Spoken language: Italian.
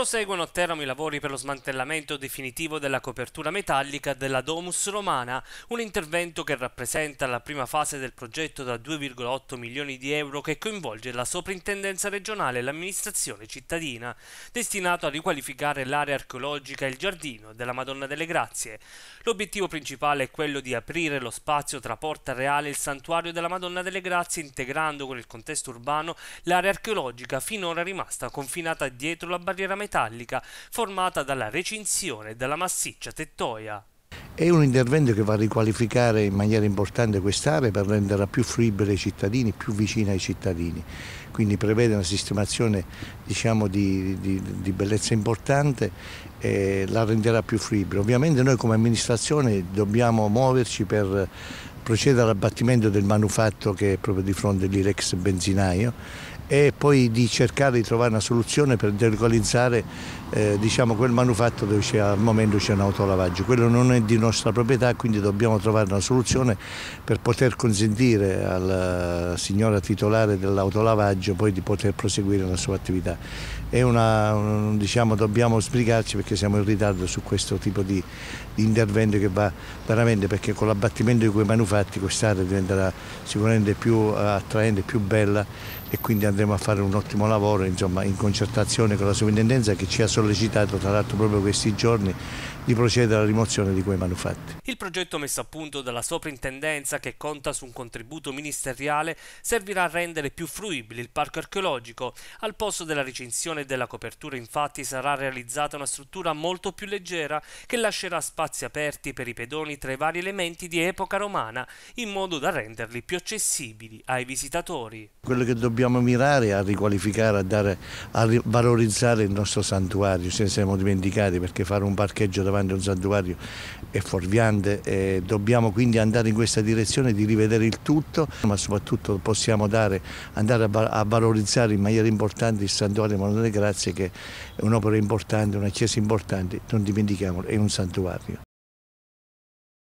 Proseguono a termine i lavori per lo smantellamento definitivo della copertura metallica della Domus Romana, un intervento che rappresenta la prima fase del progetto da 2,8 milioni di euro che coinvolge la soprintendenza regionale e l'amministrazione cittadina, destinato a riqualificare l'area archeologica e il giardino della Madonna delle Grazie. L'obiettivo principale è quello di aprire lo spazio tra Porta Reale e il santuario della Madonna delle Grazie, integrando con il contesto urbano l'area archeologica finora rimasta confinata dietro la barriera metallica metallica formata dalla recinzione della massiccia tettoia. È un intervento che va a riqualificare in maniera importante quest'area per renderla più fruibile ai cittadini, più vicina ai cittadini. Quindi prevede una sistemazione diciamo, di, di, di, bellezza importante e la renderà più fruibile. Ovviamente noi come amministrazione dobbiamo muoverci per procedere all'abbattimento del manufatto che è proprio di fronte all'Irex benzinaio e poi di cercare di trovare una soluzione per delocalizzare eh, diciamo, quel manufatto dove al momento c'è un autolavaggio. Quello non è di nostra proprietà, quindi dobbiamo trovare una soluzione per poter consentire alla eh, signora titolare dell'autolavaggio poi di poter proseguire la sua attività. Una, un, diciamo, dobbiamo sbrigarci perché siamo in ritardo su questo tipo di, di intervento che va veramente perché con l'abbattimento di quei manufatti quest'area diventerà sicuramente più eh, attraente, più bella e quindi andremo a fare un ottimo lavoro insomma, in concertazione con la sovrintendenza che ci ha sollecitato tra l'altro proprio questi giorni di procedere alla rimozione di quei manufatti. Il progetto messo a punto dalla sovrintendenza che conta su un contributo ministeriale servirà a rendere più fruibile il parco archeologico. Al posto della recinzione e della copertura infatti sarà realizzata una struttura molto più leggera che lascerà spazi aperti per i pedoni tra i vari elementi di epoca romana in modo da renderli più accessibili ai visitatori. Quello che dobbiamo dobbiamo mirare a riqualificare, a, dare, a valorizzare il nostro santuario, ce ne siamo dimenticati perché fare un parcheggio davanti a un santuario è fuorviante e dobbiamo quindi andare in questa direzione di rivedere il tutto, ma soprattutto possiamo dare, andare a, a valorizzare in maniera importante il santuario di delle Grazie che è un'opera importante, una chiesa importante, non dimentichiamolo, è un santuario.